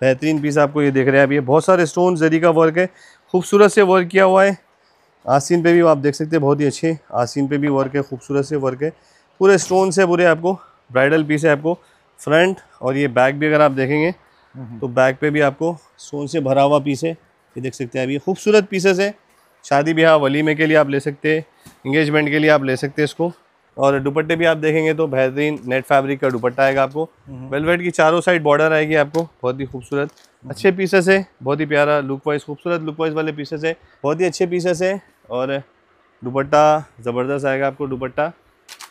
बेहतरीन पीस आपको ये देख रहे हैं अभी ये बहुत सारे स्टोन जरी का वर्क है खूबसूरत से वर्क किया हुआ है आसिन पे भी आप देख सकते हैं बहुत ही अच्छे आसिन पे भी वर्क है खूबसूरत से वर्क है पूरे स्टोन से पूरे आपको ब्राइडल पीस है आपको फ्रंट और ये बैक भी अगर आप देखेंगे हम्म। तो बैक पे भी आपको स्टोन से भरा हुआ पीस है ये देख सकते हैं अभी खूबसूरत पीसेस है शादी ब्याह वलीमे के लिए आप ले सकते हैं इंगेजमेंट के लिए आप ले सकते हैं इसको और दुपट्टे भी आप देखेंगे तो बेहतरीन नेट फैब्रिक का दुपट्टा आएगा आपको हम्म। वेलवेट की चारों साइड बॉर्डर आएगी आपको बहुत ही खूबसूरत हम्म। अच्छे पीसेस है बहुत ही प्यारा लुक वाइज खूबसूरत लुक वाइज वाले पीसेस है बहुत ही अच्छे पीसेस है और दुपट्टा ज़बरदस्त आएगा आपको दुपट्टा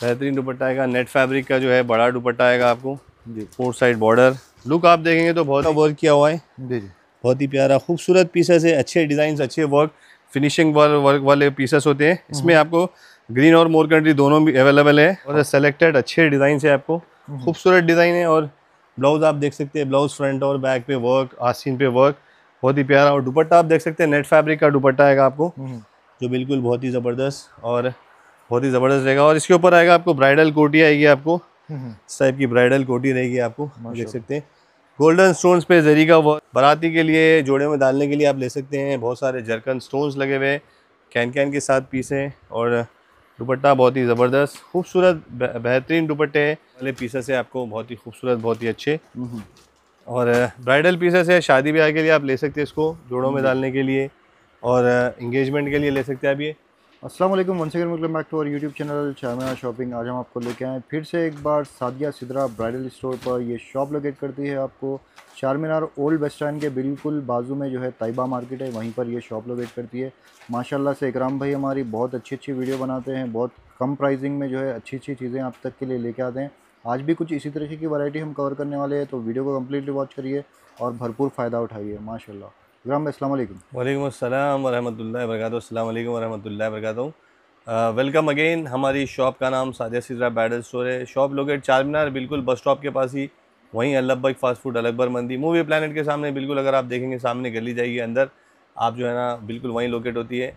बेहतरीन दुपट्टा आएगा नेट फैब्रिक का जो है बड़ा दुपट्टा आएगा आपको जी फोर साइड बॉर्डर लुक आप देखेंगे तो बहुत वर्क किया हुआ है जी जी बहुत ही प्यारा खूबसूरत पीसेस है अच्छे डिज़ाइन अच्छे वर्क फिनिशिंग वर्क वाले पीसेस होते हैं इसमें हम्म। आपको ग्रीन और मोर कंट्री दोनों भी अवेलेबल है और सेलेक्टेड हाँ। अच्छे डिज़ाइन है आपको हम्म। खूबसूरत डिज़ाइन है और ब्लाउज़ आप देख सकते हैं ब्लाउज़ फ्रंट और बैक पे वर्क आस्तीन पे वर्क बहुत ही प्यारा और दुपट्टा आप देख सकते हैं नेट फैब्रिक का दुपट्टा आएगा आपको हम्म। जो बिल्कुल बहुत ही ज़बरदस्त और बहुत ही ज़बरदस्त रहेगा और इसके ऊपर आएगा आपको ब्राइडल कोटी आएगी आपको हम्म। इस टाइप की ब्राइडल कोटी रहेगी आपको देख सकते हैं गोल्डन स्टोन्स पे जरी का वर्क बराती के लिए जोड़े में डालने के लिए आप ले सकते हैं बहुत सारे जरकन स्टोन्स लगे हुए हैं कैन कैन के साथ पीस हैं और दुपट्टा बहुत ही ज़बरदस्त खूबसूरत बेहतरीन दुपट्टे हैं वाले पीसेस है आपको बहुत ही खूबसूरत बहुत ही अच्छे हम्म। और ब्राइडल पीसेस है शादी ब्याह के लिए आप ले सकते हैं इसको जोड़ों में हम्म। डालने के लिए और इंगेजमेंट के लिए ले सकते हैं आप ये अस्सलाम वालेकुम one second welcome back to our YouTube channel Charminar shopping आज हम आपको लेके आए फिर से एक बार सादिया सिदरा ब्राइडल स्टोर पर यह शॉप लोकेट करती है आपको चार मीनार ओल्ड बस स्टैंड के बिल्कुल बाजू में जो है ताइबा मार्केट है वहीं पर यह शॉप लोकेट करती है माशाल्लाह से इकराम भाई हमारी बहुत अच्छी अच्छी वीडियो बनाते हैं बहुत कम प्राइसिंग में जो है अच्छी अच्छी चीज़ें आप तक के लिए लेके आते हैं आज भी कुछ इसी तरीके की वैरायटी हम कवर करने वाले हैं तो वीडियो को कम्प्लीटली वॉच करिए और भरपूर फ़ायदा उठाइए माशाल्लाह वालेकुम अस्सलाम वरहमतुल्लाहि वरकatuh अस्सलाम वालेकुम वरहमतुल्लाहि वरकatuह वेलकम अगेन हमारी शॉप का नाम सादिया सिजरा बैडल स्टोर है शॉप लोकेट चार मीनार बिल्कुल बस स्टॉप के पास ही वहीं अलबक फास्ट फूड अलगबर मंदी मूवी प्लानट के सामने बिल्कुल अगर आप देखेंगे सामने गली जाइए अंदर आप जो है ना बिल्कुल वहीं लोकेट होती है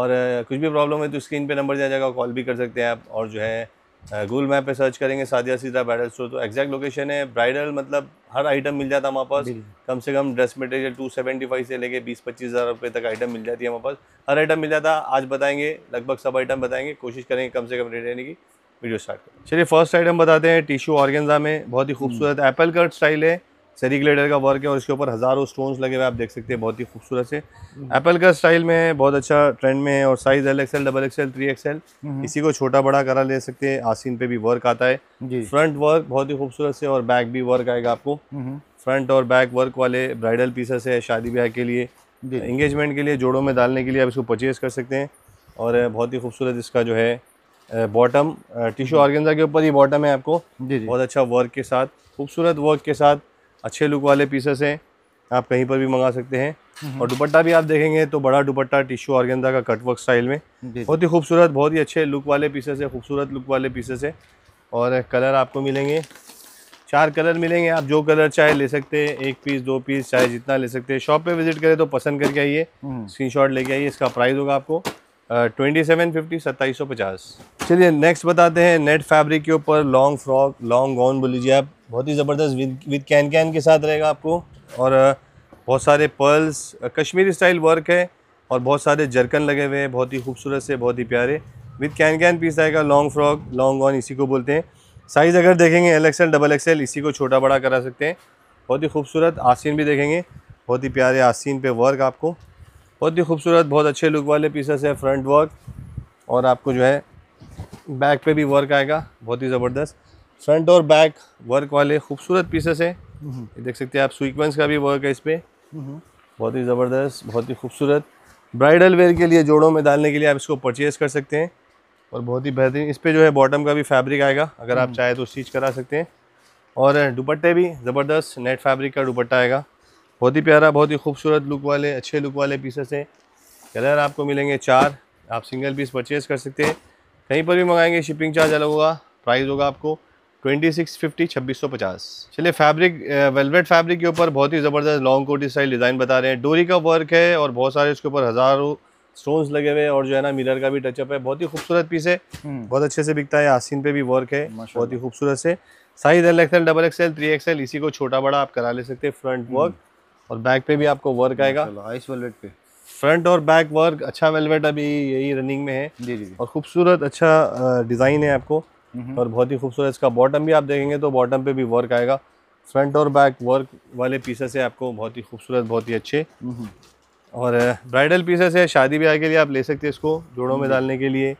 और कुछ भी प्रॉब्लम है तो स्क्रीन पर नंबर दिया जाएगा कॉल भी कर सकते हैं आप और जो है गूगल मैप पे सर्च करेंगे सादिया सीधा ब्राइडल स्टोर तो एग्जैक्ट लोकेशन है ब्राइडल मतलब हर आइटम मिल जाता है हमारे पास कम से कम dress material two seventy five से लेके बीस पच्चीस हज़ार रुपये तक आइटम मिल जाती है हमारे पास हर आइटम मिल जाता है आज बताएंगे लगभग सब आइटम बताएंगे कोशिश करेंगे कम से कम रेट रहने की वीडियो स्टार्ट करें चलिए फर्स्ट आइटम बताते हैं टिशू ऑर्गेंजा में बहुत ही हम्म। खूबसूरत एप्पल कट स्टाइल है सेरी ग्लेडर का वर्क है और इसके ऊपर हज़ारों स्टोन्स लगे हुए आप देख सकते हैं बहुत ही खूबसूरत से एप्पल का स्टाइल में है बहुत अच्छा ट्रेंड में है और size L XL double XL three XL इसी को छोटा बड़ा करा ले सकते हैं आसिन पे भी वर्क आता है फ्रंट वर्क बहुत ही खूबसूरत से और बैक भी वर्क आएगा आपको फ्रंट हम्म, हम्म। और बैक वर्क वाले ब्राइडल पीसेस है शादी ब्याह के लिए इंगेजमेंट के लिए जोड़ों में डालने के लिए आप इसको परचेज़ कर सकते हैं और बहुत ही खूबसूरत इसका जो है बॉटम टिश्यू ऑर्गेंजा के ऊपर ही बॉटम है आपको बहुत अच्छा वर्क के साथ खूबसूरत वर्क के साथ अच्छे लुक वाले पीसेस हैं आप कहीं पर भी मंगा सकते हैं हम्म। और दुपट्टा भी आप देखेंगे तो बड़ा दुपट्टा टिश्यू ऑर्गेंदा का कटवर्क स्टाइल में बहुत ही खूबसूरत बहुत ही अच्छे लुक वाले पीसेस है खूबसूरत लुक वाले पीसेस है और कलर आपको मिलेंगे चार कलर मिलेंगे आप जो कलर चाहे ले सकते हैं एक पीस दो पीस चाहे जितना ले सकते हैं शॉप पे विजिट करें तो पसंद करके आइए स्क्रीनशॉट हम्म। लेके आइए इसका प्राइस होगा आपको ट्वेंटी सेवन फिफ्टी सत्ताईस सौ पचास चलिए नेक्स्ट बताते हैं नेट फैब्रिक के ऊपर लॉन्ग फ्रॉक लॉन्ग गाउन बोल लीजिए आप बहुत ही ज़बरदस्त विद विद कैन कैन के साथ रहेगा आपको और बहुत सारे पर्ल्स कश्मीरी स्टाइल वर्क है और बहुत सारे जरकन लगे हुए हैं बहुत ही खूबसूरत से बहुत ही प्यारे विद कैन कैन पीस आएगा लॉन्ग फ्रॉक लॉन्ग ऑन इसी को बोलते हैं साइज़ अगर देखेंगे एल एक्सएल डबल एक्सएल इसी को छोटा बड़ा करा सकते हैं बहुत ही खूबसूरत आसिन भी देखेंगे बहुत ही प्यारे आसिन पे वर्क आपको बहुत ही खूबसूरत बहुत अच्छे लुक वाले पीसेस है फ्रंट वर्क और आपको जो है बैक पे भी वर्क आएगा बहुत ही ज़बरदस्त फ्रंट और बैक वर्क वाले खूबसूरत पीसेस हैं हम्म। ये देख सकते हैं आप सीक्वेंस का भी वर्क है इस पर हम्म। बहुत ही ज़बरदस्त बहुत ही खूबसूरत ब्राइडल वेयर के लिए जोड़ों में डालने के लिए आप इसको परचेज़ कर सकते हैं और बहुत ही बेहतरीन इस पर जो है बॉटम का भी फैब्रिक आएगा अगर आप हम्म। चाहें तो स्टिच करा सकते हैं और दुपट्टे भी ज़बरदस्त नेट फैब्रिक का दुपट्टा आएगा बहुत ही प्यारा बहुत ही खूबसूरत लुक वाले अच्छे लुक वाले पीसेस हैं कलर आपको मिलेंगे चार आप सिंगल पीस परचेज़ कर सकते हैं कहीं पर भी मंगाएंगे शिपिंग चार्ज अलग होगा प्राइस होगा आपको ट्वेंटी सिक्स फिफ्टी छब्बीस सौ पचास चलिए फैब्रिक वेलवेट फैब्रिक के ऊपर बहुत ही ज़बरदस्त लॉन्ग कोटी स्टाइल डिज़ाइन बता रहे हैं डोरी का वर्क है और बहुत सारे इसके ऊपर हज़ारों स्टोन्स लगे हुए हैं और जो है ना मिरर का भी टचअप है बहुत ही खूबसूरत पीस है हम्म। बहुत अच्छे से बिकता है आसिन पे भी वर्क है बहुत ही खूबसूरत से size L XL double XL three XL इसी को छोटा बड़ा आप करा ले सकते हैं फ्रंट हम्म। वर्क और बैक पे भी आपको वर्क आएगा आइस वेलवेट पे फ्रंट और बैक वर्क अच्छा वेलवेट अभी यही रनिंग में है जी जी और खूबसूरत अच्छा डिज़ाइन है आपको और बहुत ही खूबसूरत इसका बॉटम भी आप देखेंगे तो बॉटम पे भी वर्क आएगा फ्रंट और बैक वर्क वाले पीसेस है आपको बहुत ही खूबसूरत बहुत ही अच्छे और ब्राइडल पीसेस है शादी ब्याह के लिए आप ले सकते हैं इसको जोड़ों में डालने के लिए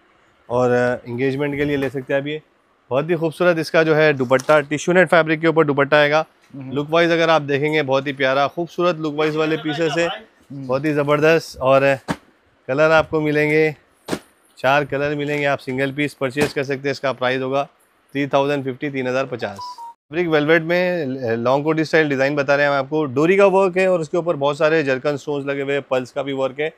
और इंगेजमेंट के लिए ले सकते हैं आप ये बहुत ही खूबसूरत इसका जो है दुपट्टा टिश्यू नेट फैब्रिक के ऊपर दुपट्टा आएगा लुक वाइज अगर आप देखेंगे बहुत ही प्यारा खूबसूरत लुक वाइज वाले पीसेस है हम्म। बहुत ही ज़बरदस्त और कलर आपको मिलेंगे चार कलर मिलेंगे आप सिंगल पीस परचेज कर सकते हैं इसका प्राइस होगा थ्री थाउजेंड फिफ्टी तीन हज़ार पचास फैब्रिक वेलवेट में लॉन्ग कोटी स्टाइल डिज़ाइन बता रहे हैं हम आपको डोरी का वर्क है और उसके ऊपर बहुत सारे जरकन स्टोन्स लगे हुए हैं पल्स का भी वर्क है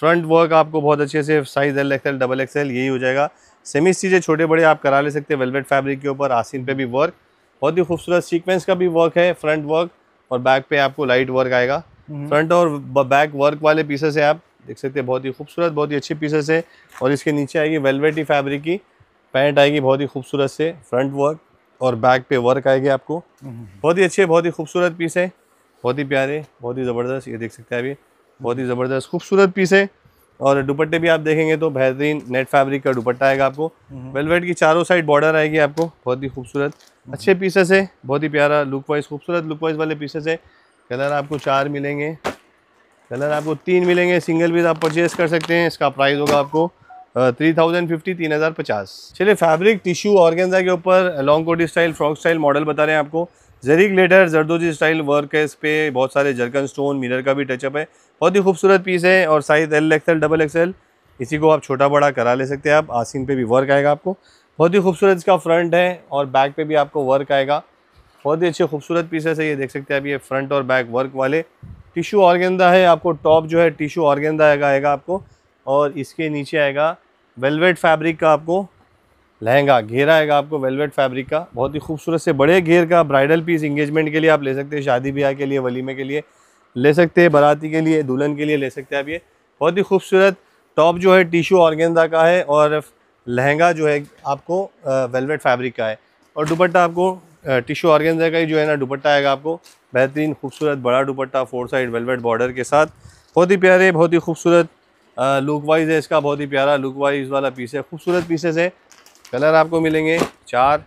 फ्रंट वर्क आपको बहुत अच्छे से size L XL double XL यही हो जाएगा सेमी चीज़ें छोटे बड़े आप करा ले सकते हैं वेलवेट फैब्रिक के ऊपर आसिन पे भी वर्क बहुत ही खूबसूरत सीक्वेंस का भी वर्क है फ्रंट वर्क और बैक पे आपको लाइट वर्क आएगा फ्रंट और बैक वर्क वाले पीसेस है आप देख सकते हैं बहुत ही खूबसूरत बहुत ही अच्छी पीसेस है और इसके नीचे आएगी वेलवेटी फैब्रिक की पैंट आएगी बहुत ही खूबसूरत से फ्रंट वर्क और बैक पे वर्क आएगी आपको बहुत ही अच्छे बहुत ही खूबसूरत पीस है बहुत ही प्यारे बहुत ही ज़बरदस्त ये देख सकते हैं अभी बहुत ही ज़बरदस्त खूबसूरत पीस है और दुपट्टे भी आप देखेंगे तो बेहतरीन नेट फैब्रिक का दुपट्टा आएगा आपको वेलवेट की चारों साइड बॉर्डर आएगी आपको बहुत ही खूबसूरत अच्छे पीसेस है बहुत ही प्यारा लुक वाइज खूबसूरत लुक वाइज वाले पीसेस है कलर आपको चार मिलेंगे कलर आपको तीन मिलेंगे सिंगल पीस आप परचेज कर सकते हैं इसका प्राइस होगा आपको थ्री थाउजेंड फिफ्टी तीन हज़ार पचास चलिए फैब्रिक टिश्यू ऑर्गेंजा के ऊपर लॉन्ग कोटी स्टाइल फ्रॉक स्टाइल मॉडल बता रहे हैं आपको जरिक लेटर जरदोजी स्टाइल वर्क है इस पर बहुत सारे जरकन स्टोन मिरर का भी टचअप है बहुत ही खूबसूरत पीस है और size L XL double XL इसी को आप छोटा बड़ा करा ले सकते हैं आप आसिन पे भी वर्क आएगा आपको बहुत ही खूबसूरत इसका फ्रंट है और बैक पे भी आपको वर्क आएगा बहुत ही अच्छे खूबसूरत पीसेस है ये देख सकते हैं आप ये फ्रंट और बैक वर्क वाले टिशू ऑर्गेंदा है आपको टॉप जो है टिशू ऑर्गेंदा आएगा आएगा आपको और इसके नीचे आएगा वेलवेट फैब्रिक का आपको लहंगा घेरा आएगा आपको वेलवेट फैब्रिक का बहुत ही खूबसूरत से बड़े घेर का ब्राइडल पीस इंगेजमेंट के लिए आप ले सकते हैं शादी ब्याह के लिए वलीमे के लिए ले सकते हैं बाराती के लिए दुल्हन के लिए ले सकते हैं आप ये बहुत ही खूबसूरत टॉप जो है टिशू ऑर्गेंदा का है और लहंगा जो है आपको वेलवेट फैब्रिक का है और दुपट्टा आपको टिश्यू ऑर्गेंजा का ही जो है ना दुपट्टा आएगा आपको बेहतरीन खूबसूरत बड़ा dupatta four side velvet border के साथ बहुत ही प्यारे बहुत ही खूबसूरत लुक वाइज है इसका बहुत ही प्यारा लुक वाइज वाला पीस है खूबसूरत पीसेस है कलर आपको मिलेंगे चार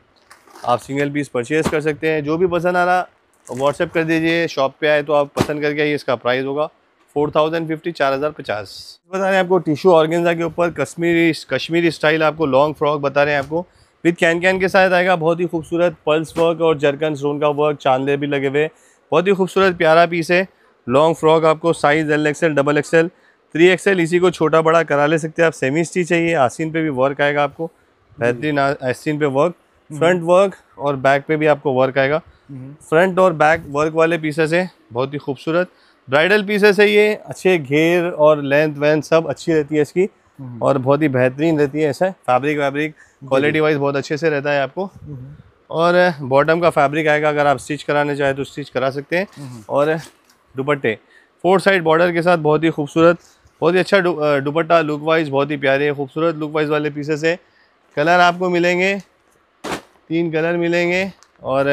आप सिंगल पीस परचेज़ कर सकते हैं जो भी पसंद आ रहा व्हाट्सएप कर दीजिए शॉप पे आए तो आप पसंद करके आइए इसका प्राइस होगा फोर थाउजेंड फिफ्टी चार हज़ार पचास बता रहे हैं आपको टिशू ऑर्गेंजा के ऊपर कश्मीरी कश्मीरी स्टाइल आपको लॉन्ग फ्रॉक बता रहे हैं आपको विद कैन कैन के साथ आएगा बहुत ही खूबसूरत पल्स वर्क और जरकन स्टोन का वर्क चांदे भी लगे हुए बहुत ही खूबसूरत प्यारा पीस है लॉन्ग फ्रॉक आपको size L XL double XL three XL इसी को छोटा बड़ा करा ले सकते हैं आप सेमी स्टी चाहिए आसिन पे भी वर्क आएगा आपको बेहतरीन हम्म। आसिन पे वर्क फ्रंट वर्क और बैक पे भी आपको वर्क आएगा फ्रंट हम्म। और बैक वर्क वाले पीसेस है बहुत ही खूबसूरत ब्राइडल पीसेस है ये अच्छे घेर और लेंथ वेंथ सब अच्छी रहती है इसकी हम्म। और बहुत ही बेहतरीन रहती है ऐसा फैब्रिक वैब्रिक क्वालिटी वाइज बहुत अच्छे से रहता है आपको हम्म। और बॉटम का फैब्रिक आएगा अगर आप स्टिच कराने चाहें तो स्टिच करा सकते हैं हम्म। और दुपट्टे फोर साइड बॉर्डर के साथ बहुत ही खूबसूरत बहुत ही अच्छा दुपट्टा लुक वाइज बहुत ही प्यारे खूबसूरत लुक वाइज वाले पीसेस है कलर आपको मिलेंगे तीन कलर मिलेंगे और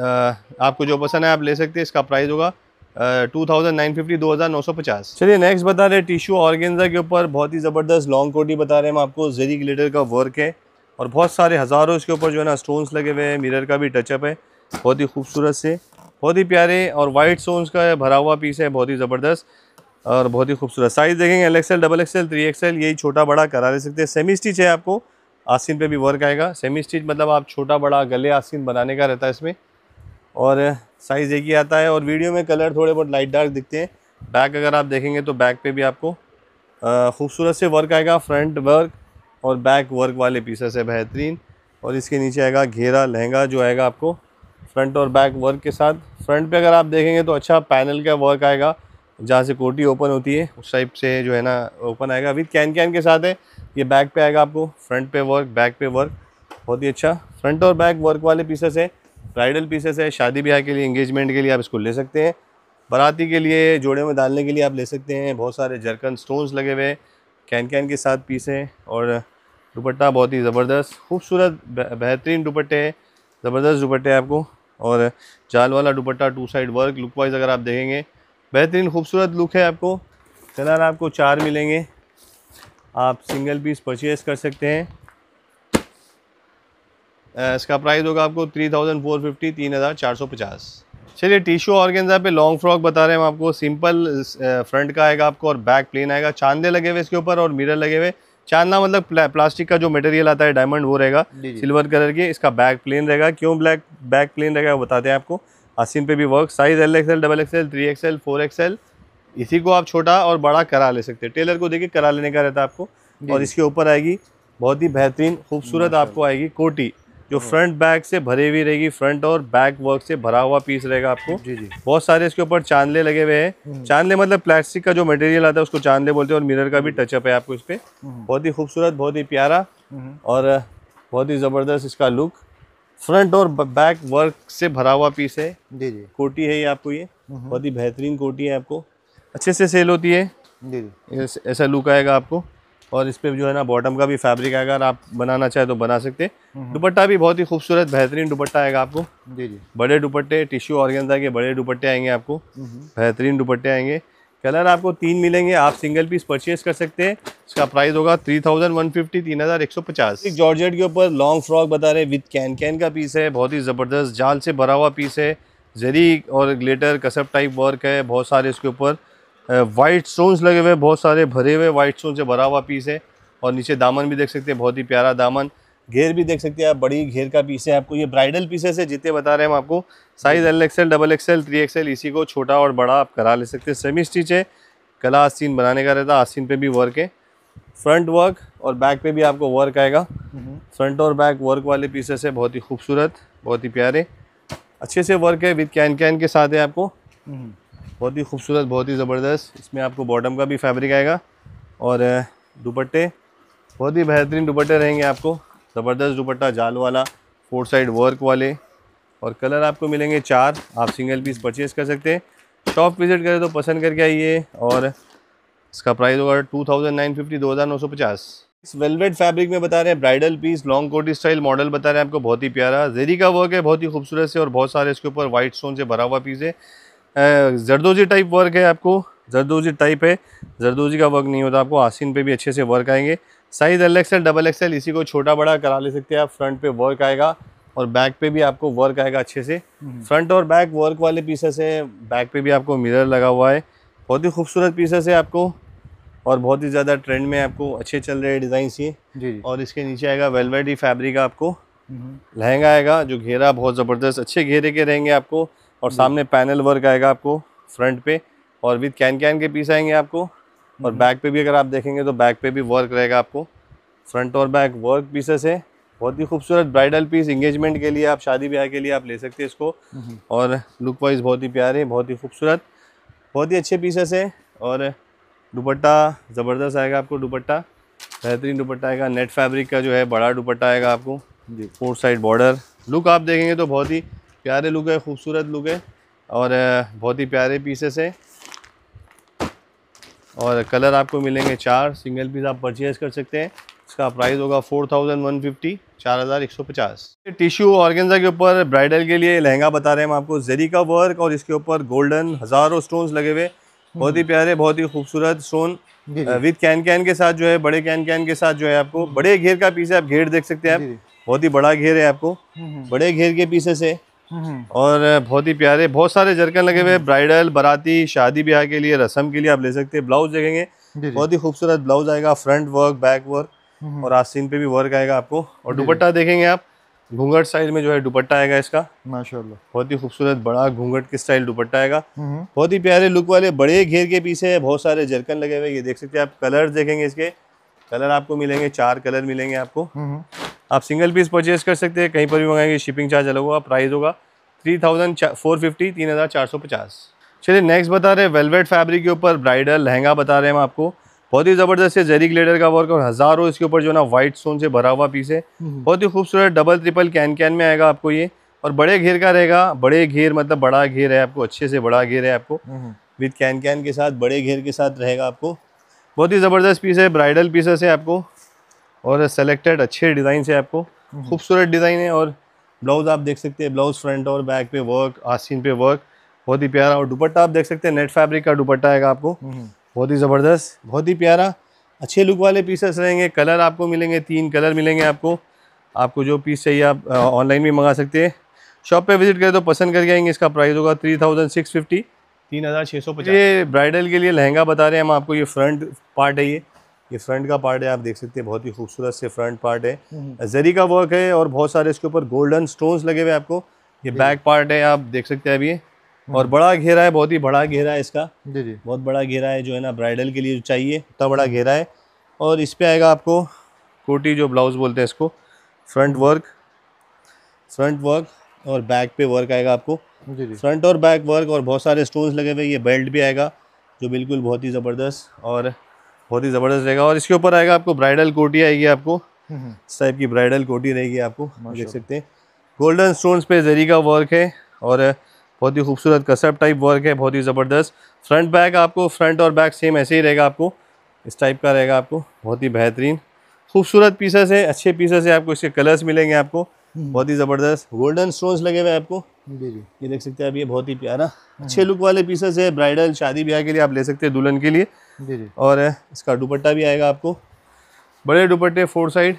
आपको जो पसंद है आप ले सकते हैं इसका प्राइस होगा टू थाउजेंड नाइन फिफ्टी दो हज़ार नौ सौ पचास चलिए नेक्स्ट बता रहे टिशू ऑर्गेन्जा के ऊपर बहुत ही ज़बरदस्त लॉन्ग कोटी बता रहे हैं हम आपको जेरी ग्लेटर का वर्क है और बहुत सारे हज़ारों इसके ऊपर जो है ना स्टोन्स लगे हुए हैं मिरर का भी टचअप है बहुत ही खूबसूरत से बहुत ही प्यारे और वाइट स्टोन्स का भरा हुआ पीस है बहुत ही ज़बरदस्त और बहुत ही खूबसूरत साइज़ देखेंगे L XL double XL three XL यही छोटा बड़ा करा ले सकते हैं सेमी स्टिच है आपको आसिन पे भी वर्क आएगा सेमी स्टिच मतलब आप छोटा बड़ा गले आसिन बनाने का रहता है इसमें और साइज़ एक ही आता है और वीडियो में कलर थोड़े बहुत लाइट डार्क दिखते हैं बैक अगर आप देखेंगे तो बैक पे भी आपको खूबसूरत से वर्क आएगा फ्रंट वर्क और बैक वर्क वाले पीसेस है बेहतरीन और इसके नीचे आएगा घेरा लहंगा जो आएगा आपको फ्रंट और बैक वर्क के साथ फ्रंट पे अगर आप देखेंगे तो अच्छा पैनल का वर्क आएगा जहाँ से कोटी ओपन होती है उस टाइप से जो है ना ओपन आएगा विथ कैन कैन के साथ है ये बैक पे आएगा आपको फ्रंट पे वर्क बैक पे वर्क बहुत ही अच्छा फ्रंट और बैक वर्क वाले पीसेस है ब्राइडल पीसेस है शादी ब्याह के लिए इंगेजमेंट के लिए आप इसको ले सकते हैं बाराती के लिए जोड़े में डालने के लिए आप ले सकते हैं बहुत सारे जरकन स्टोन्स लगे हुए हैं कैन कैन के साथ पीस हैं और दुपट्टा बहुत ही ज़बरदस्त खूबसूरत बेहतरीन दुपट्टे हैं ज़बरदस्त दुपट्टे आपको और जाल वाला dupatta two side work look wise अगर आप देखेंगे बेहतरीन खूबसूरत लुक है आपको कलर आपको चार मिलेंगे आप सिंगल पीस परचेज़ कर सकते हैं इसका प्राइस होगा आपको थ्री थाउजेंड फोर फिफ्टी तीन हज़ार चार सौ पचास चलिए टिशू ऑर्गेन्जा पे लॉन्ग फ्रॉक बता रहे हैं हम आपको सिंपल फ्रंट का आएगा आपको और बैक प्लेन आएगा चांदे लगे हुए इसके ऊपर और मिरर लगे हुए चांदना मतलब प्ला, प्लास्टिक का जो मटेरियल आता है डायमंड वो रहेगा सिल्वर कलर की इसका बैक प्लेन रहेगा क्यों ब्लैक बैक प्लेन रहेगा वो बताते हैं आपको आसिन पे भी work size L XL double XL three XL four XL इसी को आप छोटा और बड़ा करा ले सकते हैं टेलर को देखिए करा लेने का रहता है आपको और इसके ऊपर आएगी बहुत ही बेहतरीन खूबसूरत आपको आएगी कोटी जो फ्रंट हाँ। बैक से भरी हुई रहेगी फ्रंट और बैक वर्क से भरा हुआ पीस रहेगा आपको जी जी बहुत सारे इसके ऊपर चांदले लगे हुए हैं हम्म। चांदले मतलब प्लास्टिक का जो मटेरियल आता है उसको चांदले बोलते हैं और मिरर का भी टचअप हम्म। है आपको इस पर हम्म। बहुत ही खूबसूरत बहुत ही प्यारा और बहुत ही ज़बरदस्त इसका लुक फ्रंट और बैक वर्क से भरा हुआ पीस है जी जी कोटी है ये आपको ये बहुत ही बेहतरीन कोटी है आपको अच्छे से सेल होती है जी जी ऐसा लुक आएगा आपको और इस पर जो है ना बॉटम का भी फैब्रिक है अगर आप बनाना चाहे तो बना सकते हैं हम्म। दुपट्टा भी बहुत ही खूबसूरत बेहतरीन दुपट्टा आएगा आपको जी जी बड़े दुपट्टे टिश्यू ऑर्गेन्जा के बड़े दुपट्टे आएंगे आपको हम्म। बेहतरीन दुपट्टे आएंगे कलर आपको तीन मिलेंगे आप सिंगल पीस परचेज कर सकते हैं इसका प्राइस होगा थ्री थाउजेंड वन फिफ्टी तीन हज़ार एक सौ पचास एक जॉर्जेट के ऊपर लॉन्ग फ्रॉक बता रहे विद कैन कैन का पीस है बहुत ही ज़बरदस्त जाल से भरा हुआ पीस है जरी और ग्लेटर कसब टाइप वर्क है बहुत सारे इसके ऊपर वाइट स्टोन्स लगे हुए बहुत सारे भरे हुए वाइट स्टोन से भरा हुआ पीस है और नीचे दामन भी देख सकते हैं बहुत ही प्यारा दामन घेर भी देख सकते हैं आप बड़ी घेर का पीस है आपको ये ब्राइडल पीसेस है जितने बता रहे हैं हम आपको size L XL double XL three XL इसी को छोटा और बड़ा आप करा ले सकते हैं सेमी स्टिच है कला आस्तीन बनाने का रहता है आस्तीन पे भी वर्क है फ्रंट वर्क और बैक पे भी आपको वर्क आएगा फ्रंट हम्म। और बैक वर्क वाले पीसेस है बहुत ही खूबसूरत बहुत ही प्यारे अच्छे से वर्क है विद कैन कैन के साथ है आपको हम्म। बहुत ही खूबसूरत बहुत ही ज़बरदस्त इसमें आपको बॉटम का भी फैब्रिक आएगा और दुपट्टे बहुत ही बेहतरीन दुपट्टे रहेंगे आपको ज़बरदस्त दुपट्टा जाल वाला फोर साइड वर्क वाले और कलर आपको मिलेंगे चार आप सिंगल पीस परचेज़ कर सकते हैं शॉप विज़िट करें तो पसंद करके आइए और इसका प्राइस होगा टू थाउजेंड नाइन फिफ्टी दो हज़ार नौ सौ पचास इस वेलवेट फैब्रिक में बता रहे हैं ब्राइडल पीस लॉन्ग कोटी स्टाइल मॉडल बता रहे हैं आपको बहुत ही प्यारा जेरी का वर्क है बहुत ही खूबसूरत से और बहुत सारे इसके ऊपर वाइट स्टोन से भरा हुआ पीस है जरदोजी टाइप वर्क है आपको जरदोजी टाइप है जरदोजी का वर्क नहीं होता आपको आसिन पे भी अच्छे से वर्क आएंगे size L XL double XL इसी को छोटा बड़ा करा ले सकते हैं आप फ्रंट पे वर्क आएगा और बैक पे भी आपको वर्क आएगा अच्छे से फ्रंट हम्म। और बैक वर्क वाले पीसेस हैं बैक पे भी आपको मिरर लगा हुआ है बहुत ही खूबसूरत पीसेस है आपको और बहुत ही ज़्यादा ट्रेंड में आपको अच्छे चल रहे डिज़ाइन ये और इसके नीचे आएगा वेलवेट ही फैब्रिक आपको हम्म। लहंगा आएगा जो घेरा बहुत ज़बरदस्त अच्छे घेरे के रहेंगे आपको और सामने पैनल वर्क आएगा आपको फ्रंट पे और विद कैन कैन के पीस आएंगे आपको और हम्म। बैक पे भी अगर आप देखेंगे तो बैक पे भी वर्क रहेगा आपको फ्रंट और बैक वर्क पीसेस है बहुत ही खूबसूरत ब्राइडल पीस इंगेजमेंट के लिए आप शादी ब्याह के लिए आप ले सकते हैं इसको हम्म। और लुक वाइज बहुत ही प्यारे बहुत ही खूबसूरत बहुत ही अच्छे पीसेस है और दुपट्टा ज़बरदस्त आएगा आपको दुपट्टा बेहतरीन दुपट्टा आएगा नेट फैब्रिक का जो है बड़ा दुपट्टा आएगा आपको जी फोर साइड बॉर्डर लुक आप देखेंगे तो बहुत ही प्यारे लुक है खूबसूरत लुक है और बहुत ही प्यारे पीसेस है और कलर आपको मिलेंगे चार सिंगल पीस आप परचेज़ कर सकते हैं इसका प्राइस होगा फोर थाउजेंड वन फिफ्टी चार हज़ार एक सौ पचास टिश्यू ऑर्गेंजा के ऊपर ब्राइडल के लिए लहंगा बता रहे हैं हम आपको जरी का वर्क और इसके ऊपर गोल्डन हज़ारों स्टोन्स लगे हुए बहुत ही हम्म। प्यारे बहुत ही खूबसूरत स्टोन विद कैन कैन के साथ जो है बड़े कैन कैन के साथ जो है आपको हम्म। बड़े घेर का पीस है आप घेर देख सकते हैं आप बहुत ही बड़ा घेर है आपको हम्म, बड़े घेर के पीसेस है हम्म। और बहुत ही प्यारे बहुत सारे जरकन लगे हुए ब्राइडल बराती शादी ब्याह के लिए रसम के लिए आप ले सकते हैं ब्लाउज देखेंगे बहुत ही खूबसूरत ब्लाउज आएगा फ्रंट वर्क बैक वर्क हम्म। और आस्तीन पे भी वर्क आएगा आपको और दुपट्टा देखेंगे आप घूंघट स्टाइल में जो है दुपट्टा आएगा इसका माशाल्लाह बहुत ही खूबसूरत बड़ा घूंघट के स्टाइल दुपट्टा आएगा हम्म। बहुत ही प्यारे लुक वाले बड़े घेर के पीस है बहुत सारे जरकन लगे हुए ये देख सकते हैं आप कलर देखेंगे इसके कलर आपको मिलेंगे चार कलर मिलेंगे आपको आप सिंगल पीस परचेज कर सकते हैं कहीं पर भी मंगाएंगे शिपिंग चार्ज अलग होगा प्राइस होगा थ्री थाउजेंड फोर फिफ्टी तीन हज़ार चार सौ पचास चलिए नेक्स्ट बता रहे हैं वेलवेट फैब्रिक के ऊपर ब्राइडल लहंगा बता रहे हैं हम आपको बहुत ही ज़बरदस्त है जेरी ग्लेडर का वर्क और हज़ारों इसके ऊपर जो ना वाइट स्टोन से भरा हुआ पीस है हम्म। बहुत ही खूबसूरत डबल ट्रिपल कैन कैन में आएगा आपको ये और बड़े घेर का रहेगा बड़े घेर मतलब बड़ा घेर है आपको अच्छे से बड़ा घेर है आपको विद कैन कैन के साथ बड़े घेर के साथ रहेगा आपको बहुत ही ज़बरदस्त पीस है ब्राइडल पीसेस है आपको और सेलेक्टेड अच्छे डिज़ाइन से आपको हम्म। खूबसूरत डिज़ाइन है और ब्लाउज़ आप देख सकते हैं ब्लाउज़ फ्रंट और बैक पे वर्क आस्तीन पे वर्क बहुत ही प्यारा और दुपट्टा आप देख सकते हैं नेट फैब्रिक का दुपट्टा आएगा आपको हम्म। बहुत ही ज़बरदस्त बहुत ही प्यारा अच्छे लुक वाले पीसेस रहेंगे कलर आपको मिलेंगे तीन कलर मिलेंगे आपको आपको जो पीस चाहिए आप ऑनलाइन भी मंगा सकते हैं शॉप पे विजिट करें तो पसंद करके आएंगे इसका प्राइस होगा थ्री थाउजेंड सिक्स फिफ्टी तीन हज़ार छः सौ पचास ये ब्राइडल के लिए लहंगा बता रहे हैं हम आपको ये फ्रंट पार्ट है ये ये फ्रंट का पार्ट है आप देख सकते हैं बहुत ही खूबसूरत से फ्रंट पार्ट है जरी हम्म, हम्म। का वर्क है और बहुत सारे इसके ऊपर गोल्डन स्टोन्स लगे हुए हैं आपको ये बैक पार्ट है आप देख सकते हैं अभी हम्म। और बड़ा घेरा है बहुत ही बड़ा घेरा है इसका जी जी बहुत बड़ा घेरा है जो है ना ब्राइडल के लिए चाहिए उतना बड़ा घेरा है और इस पर आएगा आपको कोटी जो ब्लाउज़ बोलते हैं इसको फ्रंट वर्क फ्रंट वर्क और बैक पे वर्क आएगा आपको फ्रंट और बैक वर्क और बहुत सारे स्टोन्स लगे हुए ये बेल्ट भी आएगा जो बिल्कुल बहुत ही ज़बरदस्त और बहुत ही ज़बरदस्त रहेगा और इसके ऊपर आएगा आपको ब्राइडल कोटी आएगी आपको हम्म, हम्म। इस टाइप की ब्राइडल कोटी रहेगी आपको देख सकते हैं गोल्डन स्टोन्स पे जरी का वर्क है और बहुत ही खूबसूरत कसब टाइप वर्क है बहुत ही ज़बरदस्त फ्रंट बैक आपको फ्रंट और बैक सेम ऐसे ही रहेगा आपको इस टाइप का रहेगा आपको बहुत ही बेहतरीन खूबसूरत पीसेस है अच्छे पीसेस है आपको इसके कलर्स मिलेंगे आपको हम्म। बहुत ही ज़बरदस्त गोल्डन स्टोन्स लगे हुए आपको ये देख सकते हैं आप ये बहुत ही प्यारा अच्छे लुक वाले पीसेस है ब्राइडल शादी ब्याह के लिए आप ले सकते हैं दुल्हन के लिए जी जी और इसका दुपट्टा भी आएगा आपको बड़े दुपट्टे फोर साइड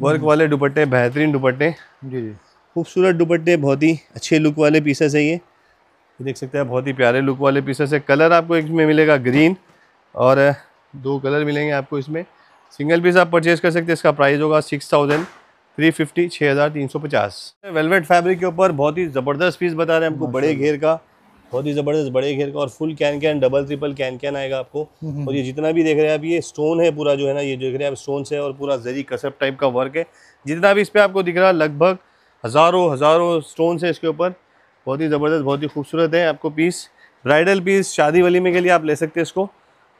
वर्क वाले दुपट्टे बेहतरीन दुपट्टे जी जी खूबसूरत दुपट्टे बहुत ही अच्छे लुक वाले पीसेस है ये देख सकते हैं बहुत ही प्यारे लुक वाले पीसेस है कलर आपको इसमें मिलेगा ग्रीन और दो कलर मिलेंगे आपको इसमें सिंगल पीस आप परचेज़ कर सकते हैं इसका प्राइस होगा सिक्स थाउजेंड थ्री फिफ्टी छः हज़ार तीन सौ पचास वेलवेट फैब्रिक के ऊपर बहुत ही ज़बरदस्त पीस बता रहे हैं हमको बड़े घेर का बहुत ही ज़बरदस्त बड़े घेर का और full can can double triple can can आएगा आपको और ये जितना भी देख रहे हैं आप ये स्टोन है पूरा जो है ना ये देख रहे हैं आप स्टोन से और पूरा जरी कसब टाइप का वर्क है जितना भी इस पर आपको दिख रहा है लगभग हज़ारों हज़ारों स्टोन है इसके ऊपर बहुत ही ज़बरदस्त बहुत ही खूबसूरत है आपको पीस ब्राइडल पीस शादी में के लिए आप ले सकते हैं इसको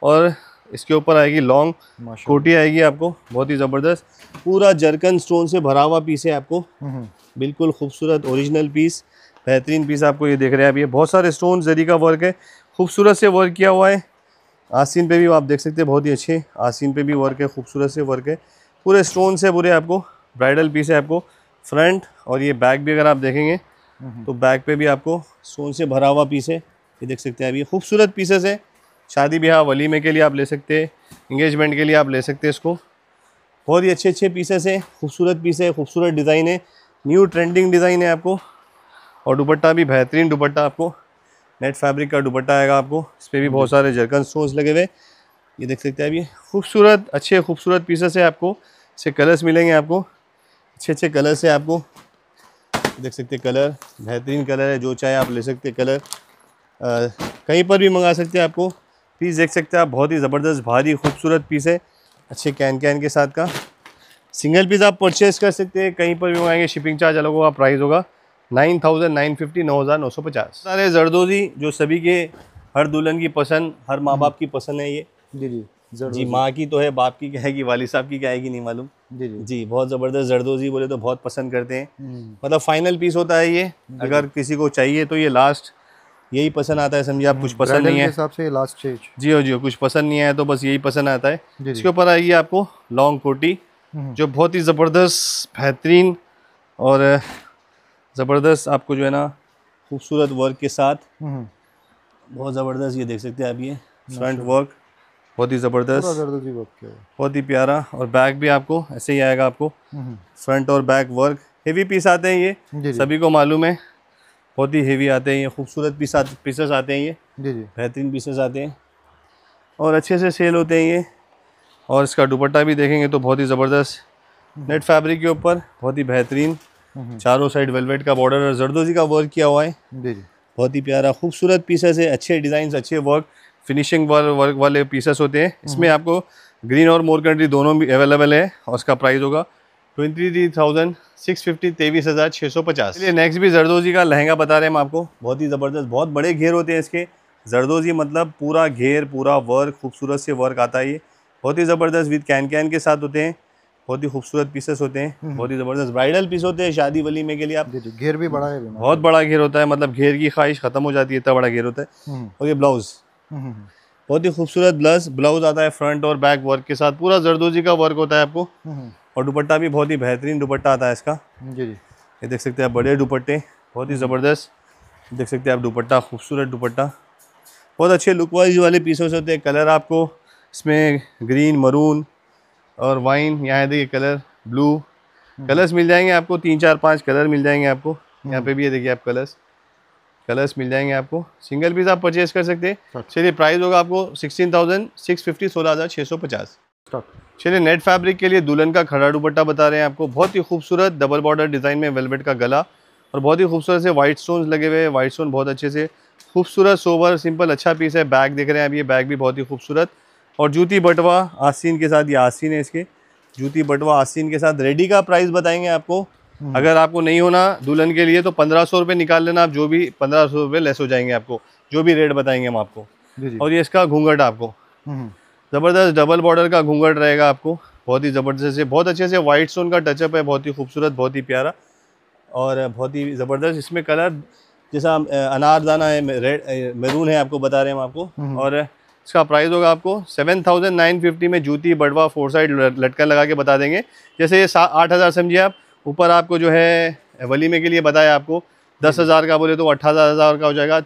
और इसके ऊपर आएगी लॉन्ग कोटी आएगी आपको बहुत ही ज़बरदस्त पूरा जरकन स्टोन से भरा हुआ पीस है आपको बिल्कुल खूबसूरत ओरिजिनल पीस बेहतरीन पीस आपको ये देख रहे हैं अब ये बहुत सारे स्टोन जरी का वर्क है खूबसूरत से वर्क किया हुआ है आसिन पे भी आप देख सकते हैं बहुत ही अच्छे आसिन पे भी वर्क है खूबसूरत से वर्क है पूरे स्टोन से पूरे आपको ब्राइडल पीस है आपको फ्रंट और ये बैक भी अगर आप देखेंगे हम्म। तो बैक पे भी आपको स्टोन से भरा हुआ पीस है ये देख सकते हैं अभी ये खूबसूरत पीसेस है शादी ब्याह वलीमे के लिए आप ले सकते हैं इंगेजमेंट के लिए आप ले सकते हैं इसको बहुत ही अच्छे अच्छे पीसेस हैं खूबसूरत पीस है खूबसूरत डिज़ाइन है न्यू ट्रेंडिंग डिज़ाइन है आपको और दुपट्टा भी बेहतरीन दुपट्टा आपको नेट फैब्रिक का दुपट्टा आएगा आपको इस पर भी बहुत सारे जरकन स्टोन्स लगे हुए ये देख सकते हैं अभी खूबसूरत अच्छे खूबसूरत पीसेस है आपको अच्छे कलर्स मिलेंगे आपको अच्छे अच्छे कलर्स है आपको देख सकते कलर बेहतरीन कलर है जो चाहे आप ले सकते कलर आ, कहीं पर भी मंगा सकते हैं आपको पीस देख सकते हैं आप बहुत ही ज़बरदस्त भारी खूबसूरत पीस है अच्छे कैन कैन के साथ का सिंगल पीस आप परचेज़ कर सकते हैं कहीं पर भी मंगाएंगे शिपिंग चार्ज अलग होगा प्राइस होगा नाइन थाउजेंड नाइन फिफ्टी नौ हज़ार जरदोजी जो सभी के हर दुल्हन की पसंद हर माँ हम्म। बाप की पसंद है ये जी जी जी माँ की तो है बाप की क्या है वाली साहब की क्या है नहीं मालूम जी जी जी बहुत ज़बरदस्त जरदोजी बोले तो बहुत पसंद करते हैं हम्म। मतलब फाइनल पीस होता है ये अगर किसी को चाहिए तो ये लास्ट यही पसंद आता है समझिए आप हम्म, कुछ पसंद नहीं है हिसाब से लास्ट चीज जी जी कुछ पसंद नहीं आया तो बस यही पसंद आता है इसके ऊपर आइए आपको लॉन्ग कोटी जो बहुत ही ज़बरदस्त बेहतरीन और ज़बरदस्त आपको जो है ना खूबसूरत वर्क के साथ हम्म। बहुत ज़बरदस्त ये देख सकते हैं आप ये फ्रंट अच्छा। वर्क बहुत ही ज़बरदस्त बहुत ही प्यारा और बैक भी आपको ऐसे ही आएगा आपको फ्रंट हम्म। और बैक वर्क हेवी पीस आते हैं ये सभी को मालूम है बहुत ही हेवी आते हैं ये खूबसूरत पीस पीसेस आते हैं ये बेहतरीन पीसेस आते हैं और अच्छे से सेल होते हैं ये और इसका दुपट्टा भी देखेंगे तो बहुत ही ज़बरदस्त नेट फैब्रिक के ऊपर बहुत ही बेहतरीन चारों साइड वेलवेट का बॉर्डर और जरदोजी का वर्क किया हुआ है बहुत ही प्यारा खूबसूरत पीसेस है अच्छे डिज़ाइन अच्छे वर्क फिनिशिंग वर्क वाले पीसेस होते हैं इसमें आपको ग्रीन और मोर कंट्री दोनों भी अवेलेबल है और उसका प्राइस होगा twenty three thousand six fifty तेईस हज़ार छः सौ पचास चलिए नेक्स्ट भी जरदोजी का लहंगा बता रहे हैं हम आपको बहुत ही ज़बरदस्त बहुत बड़े घेर होते हैं इसके जरदोजी मतलब पूरा घेर पूरा वर्क खूबसूरत से वर्क आता है ये बहुत ही ज़बरदस्त विद कैन कैन के साथ होते हैं बहुत ही खूबसूरत पीसेस होते हैं हम्म। बहुत ही ज़बरदस्त ब्राइडल पीस होते हैं शादी वली में के लिए आप घेर भी बड़ा है बहुत बड़ा घेर होता है मतलब घेर की ख्वाहिश ख़त्म हो जाती है इतना बड़ा घेर होता है हम्म। और ये ब्लाउज़ हम्म, बहुत ही खूबसूरत ब्लाउज ब्लाउज आता है फ्रंट और बैक वर्क के साथ पूरा जरदोजी का वर्क होता है आपको और दुपट्टा भी बहुत ही बेहतरीन दुपट्टा आता है इसका ये देख सकते हैं आप बड़े दुपट्टे बहुत ही ज़बरदस्त देख सकते हैं आप दुपट्टा खूबसूरत दुपट्टा बहुत अच्छे लुक वाइज वाले पीसेस होते हैं कलर आपको इसमें ग्रीन मरून और वाइन यहाँ देखिए कलर ब्लू हम्म। कलर्स मिल जाएंगे आपको तीन चार पाँच कलर मिल जाएंगे आपको हम्म। यहाँ पे भी ये देखिए आप कलर्स कलर्स मिल जाएंगे आपको सिंगल पीस आप परचेज कर सकते हैं अच्छा। चलिए प्राइस होगा आपको सिक्सटीन थाउजेंड सिक्स फिफ्टी सोलह हज़ार छः सौ पचास चलिए नेट फैब्रिक के लिए दुल्हन का खड़ा दुपट्टा बता रहे हैं आपको बहुत ही खूबसूरत डबल बॉर्डर डिज़ाइन में वेलवेट का गला और बहुत ही खूबसूरत से वाइट स्टोन लगे हुए हैं वाइट स्टोन बहुत अच्छे से खूबसूरत सोबर सिंपल अच्छा पीस है बैग देख रहे हैं आप ये बैग भी बहुत ही खूबसूरत और जूती बटवा आसिन के साथ ये आसिन है इसके जूती बटवा आसिन के साथ रेडी का प्राइस बताएंगे आपको हम्म। अगर आपको नहीं होना दुल्हन के लिए तो पंद्रह सौ रुपये निकाल लेना आप जो भी पंद्रह सौ रुपये लेस हो जाएंगे आपको जो भी रेट बताएंगे हम आपको और ये इसका घूंघट आपको ज़बरदस्त डबल बॉर्डर का घूंघट रहेगा आपको बहुत ही ज़बरदस्त से बहुत अच्छे से वाइट स्टोन का टचअप है बहुत ही खूबसूरत बहुत ही प्यारा और बहुत ही ज़बरदस्त इसमें कलर जैसा अनारदाना है रेड मेरून है आपको बता रहे हैं हम आपको हम्म। और इसका प्राइस होगा आपको सेवन थाउजेंड नाइन फिफ्टी में जूती बड़वा फोर साइड लटका लगा के बता देंगे जैसे ये आठ हज़ार समझिए आप ऊपर आपको जो है वलीमे के लिए बताया आपको दस हज़ार का बोले तो अट्ठारह हज़ार का हो जाएगा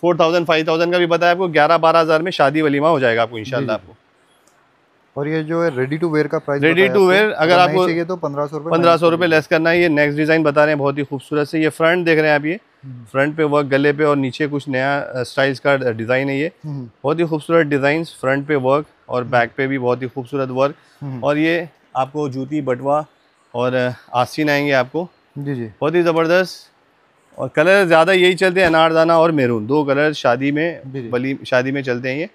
फोर थाउजेंड फाइव थाउजेंड का भी बताया आपको ग्यारह बारह हज़ार में शादी वलीमा हो जाएगा आपको इनशाला आपको और ये जो है रेडी टू वेयर का प्राइस रेडी टू वेयर अगर आपको तो पंद्रह सौ पंद्रह सौ रुपये लेस करना है ये नेक्स्ट डिज़ाइन बता रहे हैं बहुत ही खूबसूरत से ये फ्रंट देख रहे हैं आप ये फ्रंट हम्म। पे वर्क गले पे और नीचे कुछ नया स्टाइल्स का डिज़ाइन है ये हम्म। बहुत ही खूबसूरत डिज़ाइन फ्रंट पे वर्क और बैक हम्म। पे भी बहुत ही खूबसूरत वर्क और ये आपको जूती बटवा और आसिन आएंगे आपको जी जी बहुत ही ज़बरदस्त और कलर ज़्यादा यही चलते हैं अनारदाना और मेरून दो कलर शादी में बली शादी में चलते हैं ये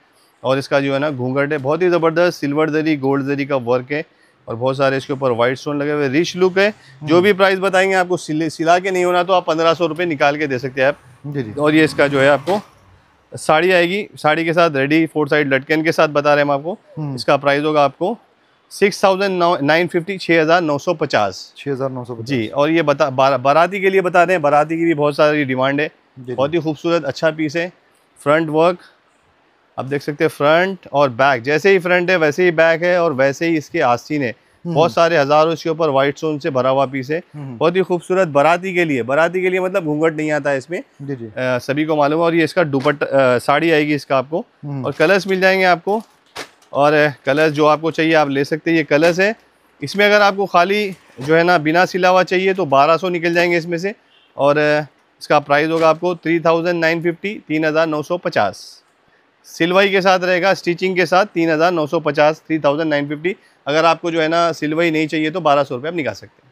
और इसका जो है ना घूंघट है बहुत ही ज़बरदस्त सिल्वर जरी गोल्ड जरी का वर्क है और बहुत सारे इसके ऊपर व्हाइट स्टोन लगे हुए रिच लुक है जो भी प्राइस बताएंगे आपको सिला के नहीं होना तो आप पंद्रह सौ रुपये निकाल के दे सकते हैं आप और ये इसका जो है आपको साड़ी आएगी साड़ी के साथ रेडी फोर साइड लटकन के साथ बता रहे हम आपको हम्म। इसका प्राइस होगा आपको सिक्स थाउजेंड नाइन फिफ्टी छः हज़ार नौ सौ पचास छः हज़ार नौ सौ जी और ये बता बार, बाराती के लिए बता रहे हैं बाराती की भी बहुत सारी डिमांड है बहुत ही खूबसूरत अच्छा पीस है फ्रंट वर्क आप देख सकते हैं फ्रंट और बैक जैसे ही फ्रंट है वैसे ही बैक है और वैसे ही इसके आस्तीन है हम्म। बहुत सारे हजारों इसके ऊपर व्हाइट सोन से भरा हुआ पीस है हम्म। बहुत ही खूबसूरत बाराती के लिए बाराती के लिए मतलब घूंघट नहीं आता है इसमें आ, सभी को मालूम है और ये इसका दुपट साड़ी आएगी इसका आपको हम्म। और कलर्स मिल जाएंगे आपको और कलर्स जो आपको चाहिए आप ले सकते हैं ये कलर्स है इसमें अगर आपको खाली जो है ना बिना सिला हुआ चाहिए तो बारह सौ निकल जाएंगे इसमें से और इसका प्राइस होगा आपको थ्री थाउजेंड नाइन फिफ्टी तीन हज़ार नौ सौ पचास सिलवाई के साथ रहेगा स्टिचिंग के साथ तीन हज़ार नौ सौ पचास थ्री थाउजेंड नाइन फिफ्टी अगर आपको जो है ना सिलवाई नहीं चाहिए तो बारह सौ रुपये आप निकाल सकते हैं